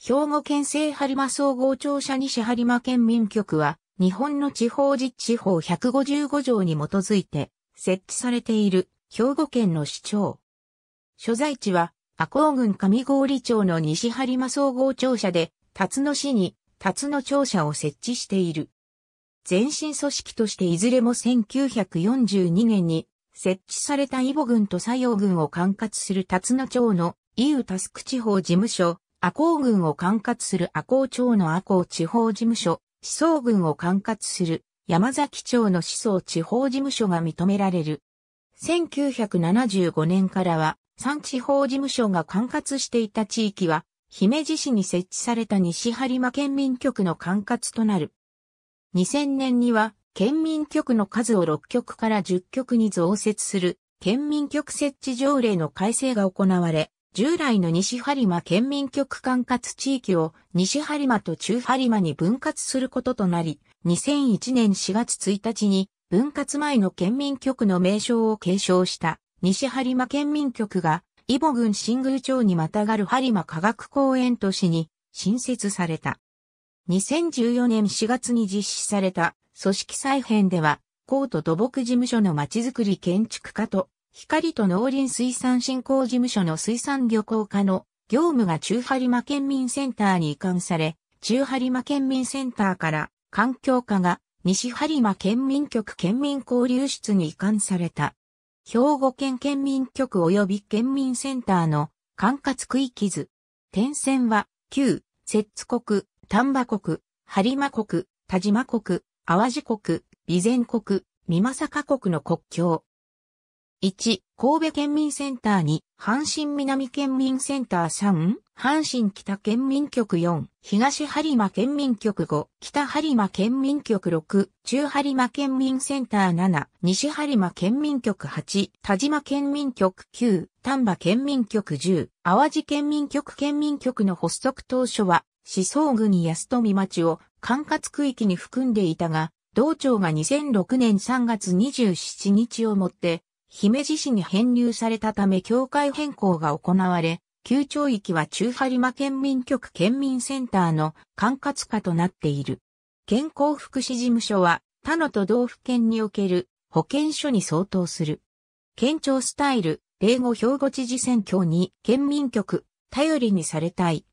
兵庫県西播磨総合庁舎西播磨県民局は、日本の地方自治法155条に基づいて、設置されている、兵庫県の市長。所在地は、赤穂郡上郡町の西播磨総合庁舎で、辰野市に、辰野庁舎を設置している。前身組織としていずれも1942年に、設置された伊保郡と佐用郡を管轄する辰野町の伊宇タスク地方事務所、阿公郡を管轄する阿公町の阿公地方事務所、思想郡を管轄する山崎町の思想地方事務所が認められる。1975年からは、3地方事務所が管轄していた地域は、姫路市に設置された西張間県民局の管轄となる。2000年には、県民局の数を6局から10局に増設する、県民局設置条例の改正が行われ、従来の西播磨県民局管轄地域を西播磨と中播磨に分割することとなり、2001年4月1日に分割前の県民局の名称を継承した西播磨県民局が、伊保郡新宮町にまたがる播磨科学公園都市に新設された。2014年4月に実施された組織再編では、高都土木事務所のまちづくり建築家と光と農林水産振興事務所の水産漁港課の業務が中播磨県民センターに移管され、中播磨県民センターから環境課が西播磨県民局県民交流室に移管された。兵庫県県民局及び県民センターの管轄区域図。点線は、旧、摂津国、丹波国、播磨国、田島国、淡路国、備前国、美作国の国境。1、神戸県民センター2、阪神南県民センター3、阪神北県民局4、東播磨県民局5、北播磨県民局6、中播磨県民センター7、西播磨県民局8、田島県民局9、丹波県民局10、淡路県民局県民局の発足当初は、思想郡安富町を管轄区域に含んでいたが、同庁が2006年3月27日をもって、姫路市に編入されたため境界変更が行われ、旧町域は中張間県民局県民センターの管轄下となっている。健康福祉事務所は他の都道府県における保健所に相当する。県庁スタイル、例語兵庫知事選挙に県民局、頼りにされたい。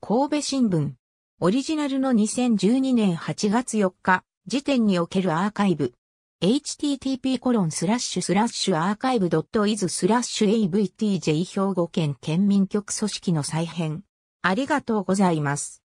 神戸新聞。オリジナルの2012年8月4日時点におけるアーカイブ。http コロンスラッシュスラッシュアーカイブドットイズスラッシュ avtj 兵庫県県民局組織の再編。ありがとうございます。